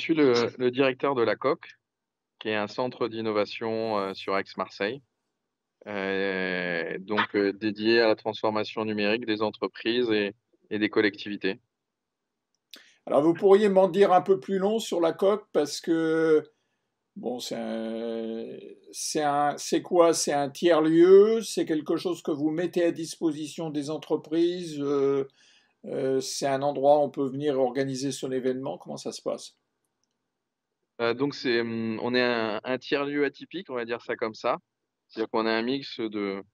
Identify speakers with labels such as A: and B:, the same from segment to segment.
A: suis le, directeur de la COC, qui est un centre d'innovation euh, sur Aix-Marseille, euh, donc euh, dédié à la transformation numérique des entreprises et, des collectivités.
B: Alors, vous pourriez m'en dire un peu plus long sur la Coque, parce que, bon, c'est quoi C'est un tiers-lieu C'est quelque chose que vous mettez à disposition des entreprises C'est un endroit où on peut venir organiser son événement Comment ça se passe
A: euh, donc, c'est, hum, on est un, tiers-lieu atypique, on va dire ça comme ça. C'est-à-dire qu'on a un mix de,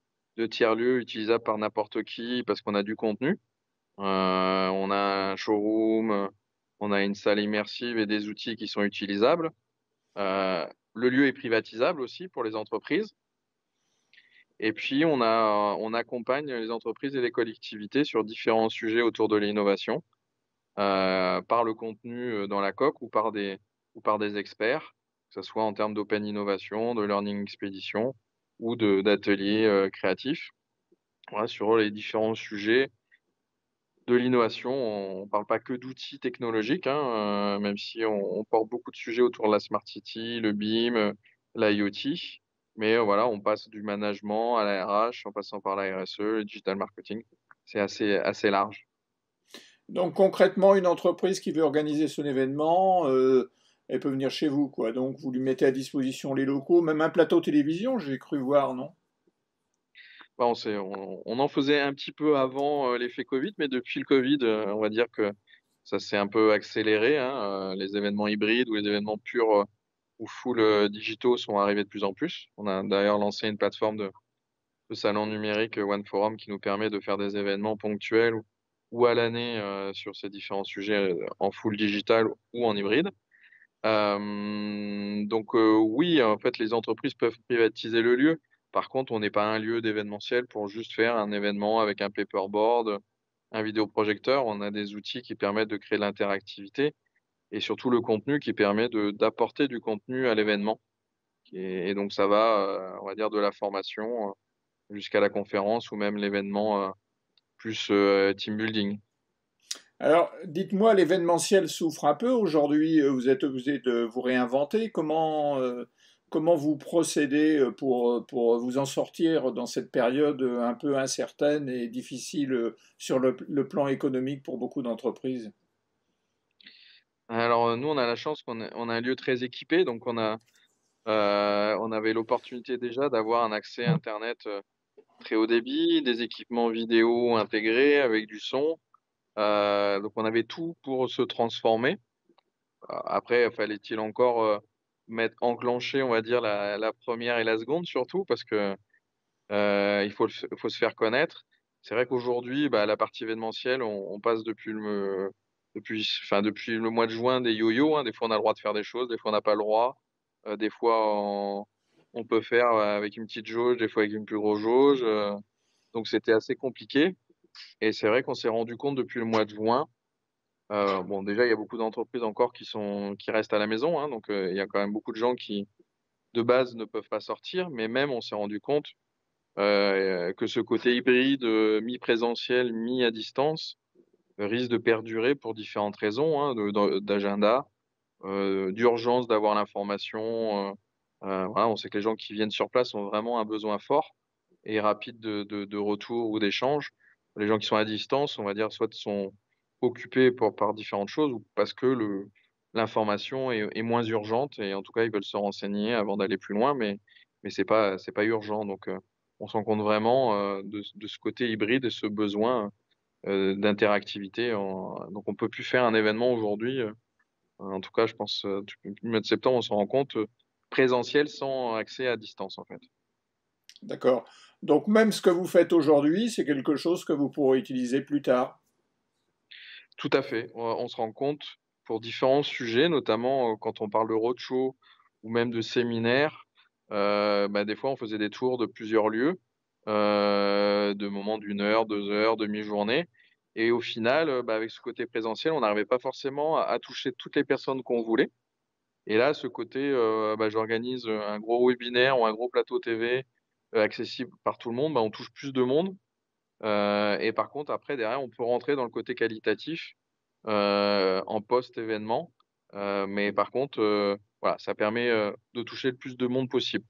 A: tiers-lieux utilisables par n'importe qui parce qu'on a du contenu. Euh, on a un showroom, on a une salle immersive et des outils qui sont utilisables. Euh, le lieu est privatisable aussi pour les entreprises. Et puis, on, a, on accompagne les entreprises et les collectivités sur différents sujets autour de l'innovation, par le contenu dans la coque ou par des, ou par des experts, que ce soit en termes d'open innovation, de learning expédition ou d'ateliers euh, créatifs. Voilà, sur les différents sujets de l'innovation, on ne parle pas que d'outils technologiques, hein, euh, même si on, porte beaucoup de sujets autour de la Smart City, le BIM, l'IoT. Mais euh, voilà, on passe du management à la RH, en passant par la RSE, le digital marketing. C'est assez, assez large.
B: Donc concrètement, une entreprise qui veut organiser son événement, elle peut venir chez vous, quoi. Donc vous lui mettez à disposition les locaux, même un plateau télévision, j'ai cru voir, non
A: bah, on, en faisait un petit peu avant euh, l'effet Covid, mais depuis le Covid, euh, on va dire que ça s'est un peu accéléré. Hein, euh, les événements hybrides ou les événements purs ou full digitaux sont arrivés de plus en plus. On a d'ailleurs lancé une plateforme de, salon numérique One Forum qui nous permet de faire des événements ponctuels ou, ou à l'année sur ces différents sujets en full digital ou en hybride. Euh, donc euh, oui, en fait, les entreprises peuvent privatiser le lieu. Par contre, on n'est pas un lieu d'événementiel pour juste faire un événement avec un paperboard, un vidéoprojecteur. On a des outils qui permettent de créer de l'interactivité et surtout le contenu qui permet d'apporter du contenu à l'événement. Et, donc ça va, euh, on va dire, de la formation jusqu'à la conférence ou même l'événement plus team building.
B: Alors, dites-moi, l'événementiel souffre un peu aujourd'hui. Euh, vous êtes obligé de vous réinventer. Comment, euh, comment vous procédez euh, pour, vous en sortir dans cette période un peu incertaine et difficile sur le, plan économique pour beaucoup d'entreprises
A: Alors, nous, on a la chance qu'on a, un lieu très équipé. Donc, on, on avait l'opportunité déjà d'avoir un accès Internet très haut débit, des équipements vidéo intégrés avec du son. Euh, donc on avait tout pour se transformer. Euh, après, fallait-il encore euh, mettre enclencher, on va dire, la, première et la seconde surtout, parce que il faut, se faire connaître. C'est vrai qu'aujourd'hui, bah, la partie événementielle, on, passe depuis le, depuis, le mois de juin des yo-yo. Hein. des fois, on a le droit de faire des choses, des fois, on n'a pas le droit. des fois, on, on, peut faire avec une petite jauge, des fois avec une plus grosse jauge. donc, c'était assez compliqué. Et c'est vrai qu'on s'est rendu compte depuis le mois de juin. Euh, bon, déjà, il y a beaucoup d'entreprises encore qui, sont, qui restent à la maison. Hein, donc, euh, il y a quand même beaucoup de gens qui, de base, ne peuvent pas sortir. Mais même, on s'est rendu compte euh, que ce côté hybride, mi-présentiel, mi-à distance, risque de perdurer pour différentes raisons hein, d'agenda, d'urgence d'avoir l'information. on sait que les gens qui viennent sur place ont vraiment un besoin fort et rapide de retour ou d'échange les gens qui sont à distance, on va dire, soit sont occupés par différentes choses ou parce que l'information est, moins urgente et en tout cas ils veulent se renseigner avant d'aller plus loin, mais, ce n'est pas, c'est pas urgent. Donc euh, on s'en compte vraiment euh, de, ce côté hybride et ce besoin euh, d'interactivité. donc on ne peut plus faire un événement aujourd'hui, en tout cas je pense, du mois de septembre on s'en rend compte, présentiel sans accès à distance en fait.
B: D'accord. Donc même ce que vous faites aujourd'hui, c'est quelque chose que vous pourrez utiliser plus tard.
A: Tout à fait. On se rend compte pour différents sujets, notamment euh, quand on parle de roadshow ou même de séminaires. Euh, bah, des fois, on faisait des tours de plusieurs lieux, euh, de moments d'une heure, deux heures, demi-journée. Et au final, bah, avec ce côté présentiel, on n'arrivait pas forcément à, toucher toutes les personnes qu'on voulait. Et là, ce côté, bah, j'organise un gros webinaire ou un gros plateau TV euh, accessible par tout le monde, bah, on touche plus de monde. Euh, et par contre, après, derrière, on peut rentrer dans le côté qualitatif euh, en post-événement. mais par contre, voilà, ça permet de toucher le plus de monde possible.